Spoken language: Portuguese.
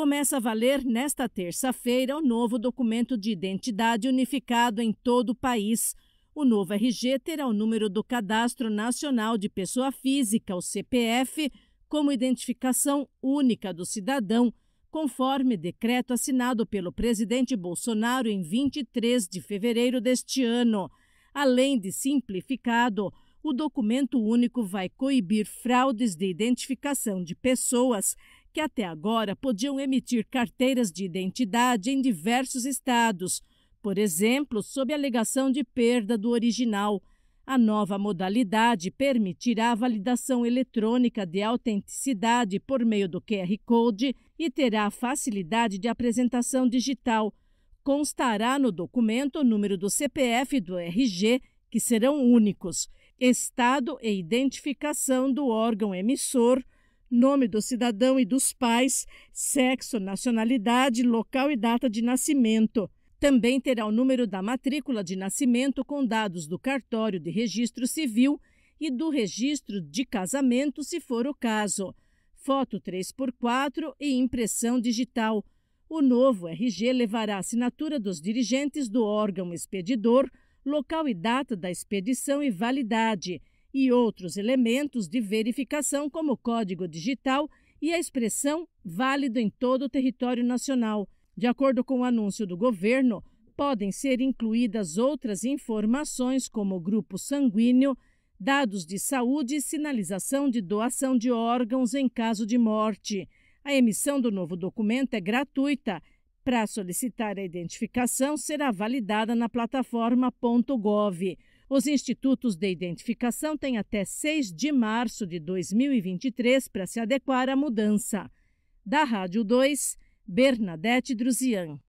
começa a valer nesta terça-feira o novo documento de identidade unificado em todo o país. O novo RG terá o número do Cadastro Nacional de Pessoa Física, o CPF, como identificação única do cidadão, conforme decreto assinado pelo presidente Bolsonaro em 23 de fevereiro deste ano. Além de simplificado, o documento único vai coibir fraudes de identificação de pessoas que até agora podiam emitir carteiras de identidade em diversos estados, por exemplo, sob alegação de perda do original. A nova modalidade permitirá a validação eletrônica de autenticidade por meio do QR Code e terá facilidade de apresentação digital. Constará no documento o número do CPF e do RG, que serão únicos, estado e identificação do órgão emissor nome do cidadão e dos pais, sexo, nacionalidade, local e data de nascimento. Também terá o número da matrícula de nascimento com dados do cartório de registro civil e do registro de casamento, se for o caso. Foto 3x4 e impressão digital. O novo RG levará a assinatura dos dirigentes do órgão expedidor, local e data da expedição e validade, e outros elementos de verificação, como o código digital e a expressão válido em todo o território nacional. De acordo com o anúncio do governo, podem ser incluídas outras informações, como grupo sanguíneo, dados de saúde e sinalização de doação de órgãos em caso de morte. A emissão do novo documento é gratuita. Para solicitar a identificação, será validada na plataforma.gov. Os institutos de identificação têm até 6 de março de 2023 para se adequar à mudança. Da Rádio 2, Bernadette Druzian.